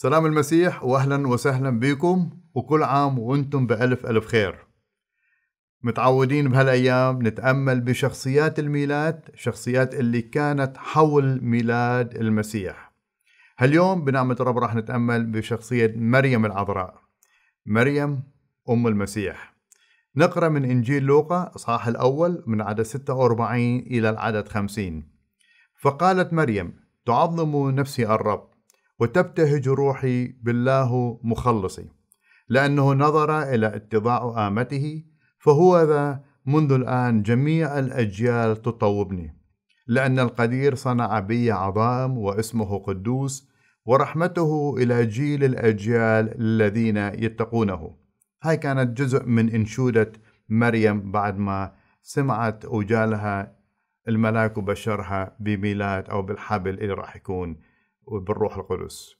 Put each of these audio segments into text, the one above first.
سلام المسيح واهلا وسهلا بكم وكل عام وانتم بالف الف خير. متعودين بهالايام نتامل بشخصيات الميلاد، شخصيات اللي كانت حول ميلاد المسيح. هاليوم بنعمة الرب راح نتامل بشخصية مريم العذراء. مريم ام المسيح. نقرا من انجيل لوقا اصحاح الاول من عدد 46 الى العدد 50. فقالت مريم: تعظم نفسي الرب وتبتهج روحي بالله مخلصي لأنه نظر إلى اتضاع آمته فهو ذا منذ الآن جميع الأجيال تطوبني لأن القدير صنع بي عظام واسمه قدوس ورحمته إلى جيل الأجيال الذين يتقونه هاي كانت جزء من إنشودة مريم بعد ما سمعت أجالها الملاك وبشرها بميلاد أو بالحبل اللي راح يكون وبالروح القدس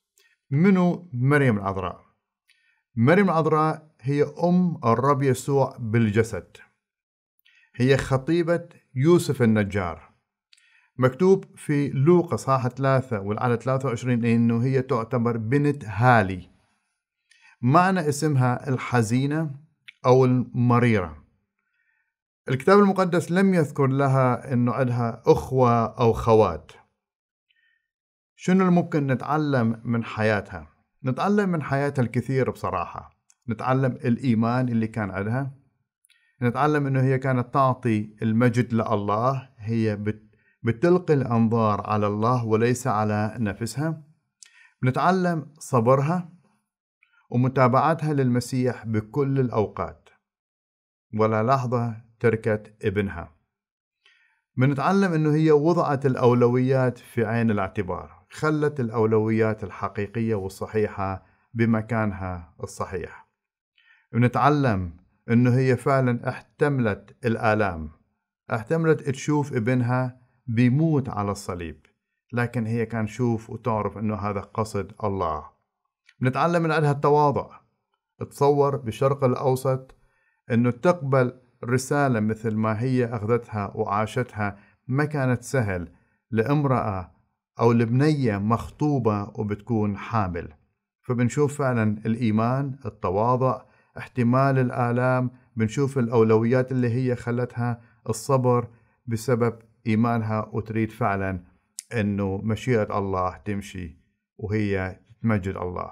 منو مريم العذراء مريم العذراء هي أم الرب يسوع بالجسد هي خطيبة يوسف النجار مكتوب في لوقا صاحة ثلاثة والعدد 23 إنه هي تعتبر بنت هالي معنى اسمها الحزينة أو المريرة الكتاب المقدس لم يذكر لها أنه عندها أخوة أو خوات شنو اللي ممكن نتعلم من حياتها نتعلم من حياتها الكثير بصراحة نتعلم الإيمان اللي كان عندها نتعلم أنه هي كانت تعطي المجد لله هي بتلقي الأنظار على الله وليس على نفسها نتعلم صبرها ومتابعتها للمسيح بكل الأوقات ولا لحظة تركت ابنها بنتعلم انه هي وضعت الاولويات في عين الاعتبار خلت الاولويات الحقيقيه والصحيحه بمكانها الصحيح بنتعلم انه هي فعلا احتملت الالام احتملت تشوف ابنها بيموت على الصليب لكن هي كان تشوف وتعرف انه هذا قصد الله بنتعلم من عندها التواضع تصور بالشرق الاوسط انه تقبل الرسالة مثل ما هي أخذتها وعاشتها ما كانت سهل لامرأة أو لبنية مخطوبة وبتكون حامل فبنشوف فعلا الإيمان التواضع احتمال الآلام بنشوف الأولويات اللي هي خلتها الصبر بسبب إيمانها وتريد فعلا أنه مشيئة الله تمشي وهي تمجد الله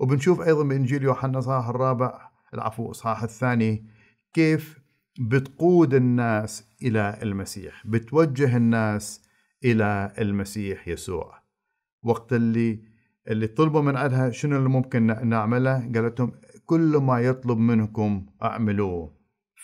وبنشوف أيضا بإنجيل يوحنا صاح الرابع العفو صاح الثاني كيف بتقود الناس الى المسيح بتوجه الناس الى المسيح يسوع وقت اللي اللي طلبوا من عدها شنو اللي ممكن نعمله قالت كل ما يطلب منكم اعملوه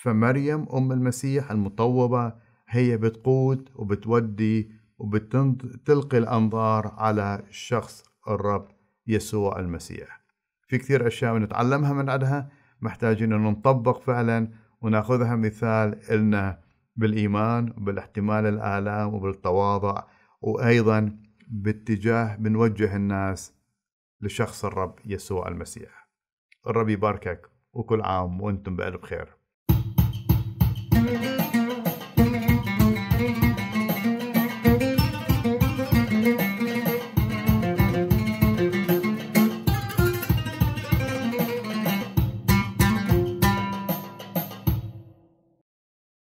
فمريم ام المسيح المطوبه هي بتقود وبتودي وبتلقي الانظار على شخص الرب يسوع المسيح في كثير اشياء نتعلمها من عدها محتاجين ان نطبق فعلا وناخذها مثال إلنا بالإيمان وبالاحتمال الآلام وبالتواضع وأيضا باتجاه بنوجه الناس لشخص الرب يسوع المسيح الرب يباركك وكل عام وانتم بألف خير